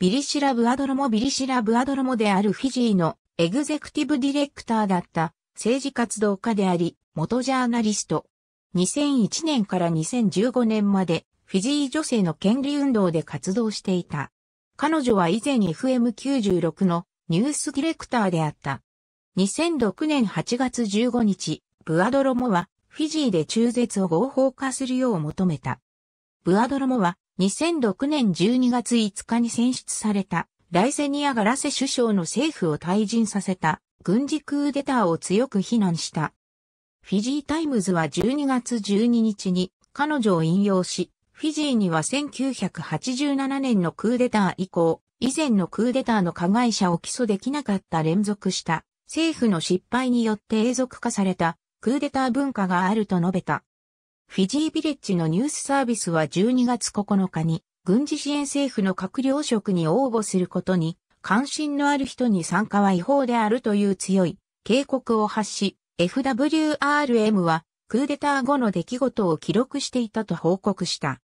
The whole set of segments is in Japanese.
ビリシラ・ブアドロモビリシラ・ブアドロモであるフィジーのエグゼクティブディレクターだった政治活動家であり、元ジャーナリスト。2001年から2015年までフィジー女性の権利運動で活動していた。彼女は以前 FM96 のニュースディレクターであった。2006年8月15日、ブアドロモはフィジーで中絶を合法化するよう求めた。ブアドロモは2006年12月5日に選出されたライセニア・ガラセ首相の政府を退陣させた軍事クーデターを強く非難した。フィジータイムズは12月12日に彼女を引用し、フィジーには1987年のクーデター以降、以前のクーデターの加害者を起訴できなかった連続した政府の失敗によって永続化されたクーデター文化があると述べた。フィジービレッジのニュースサービスは12月9日に軍事支援政府の閣僚職に応募することに関心のある人に参加は違法であるという強い警告を発し、FWRM はクーデター後の出来事を記録していたと報告した。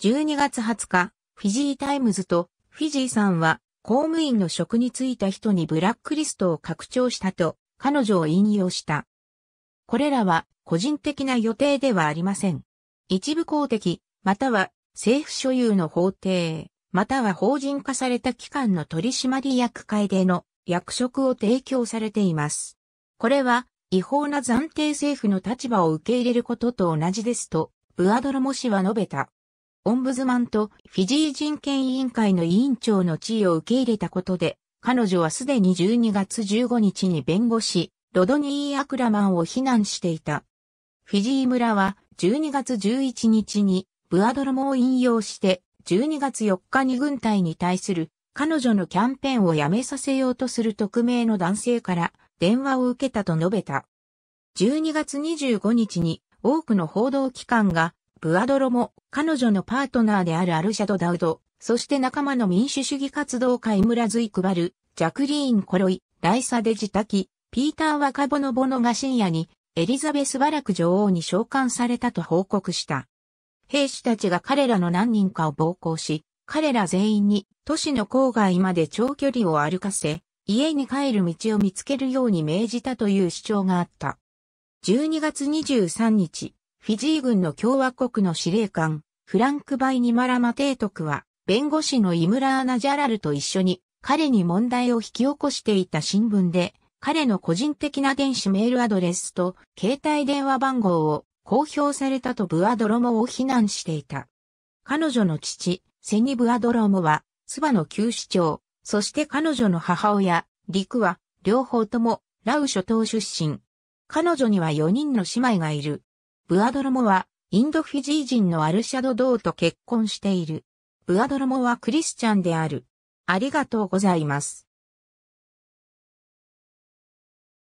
12月20日、フィジータイムズとフィジーさんは公務員の職に就いた人にブラックリストを拡張したと彼女を引用した。これらは個人的な予定ではありません。一部公的、または政府所有の法廷、または法人化された機関の取締役会での役職を提供されています。これは違法な暫定政府の立場を受け入れることと同じですと、ブアドロモ氏は述べた。オンブズマンとフィジー人権委員会の委員長の地位を受け入れたことで、彼女はすでに12月15日に弁護士、ロドニー・アクラマンを非難していた。フィジー村は12月11日にブアドロモを引用して12月4日に軍隊に対する彼女のキャンペーンをやめさせようとする匿名の男性から電話を受けたと述べた。12月25日に多くの報道機関がブアドロも彼女のパートナーであるアルシャド・ダウド、そして仲間の民主主義活動家イムラ・ズイクバル、ジャクリーン・コロイ、ライサ・デジタキ、ピーター・ワカボノボノが深夜にエリザベス・バラク女王に召喚されたと報告した。兵士たちが彼らの何人かを暴行し、彼ら全員に都市の郊外まで長距離を歩かせ、家に帰る道を見つけるように命じたという主張があった。12月23日、フィジー軍の共和国の司令官、フランク・バイニマラ・マ提督は、弁護士のイムラーナ・ジャラルと一緒に、彼に問題を引き起こしていた新聞で、彼の個人的な電子メールアドレスと携帯電話番号を公表されたとブアドロモを非難していた。彼女の父、セニブアドロモは、スバの旧市長、そして彼女の母親、リクは、両方とも、ラウ諸島出身。彼女には4人の姉妹がいる。ブアドロモは、インドフィジー人のアルシャド・ドーと結婚している。ブアドロモはクリスチャンである。ありがとうございます。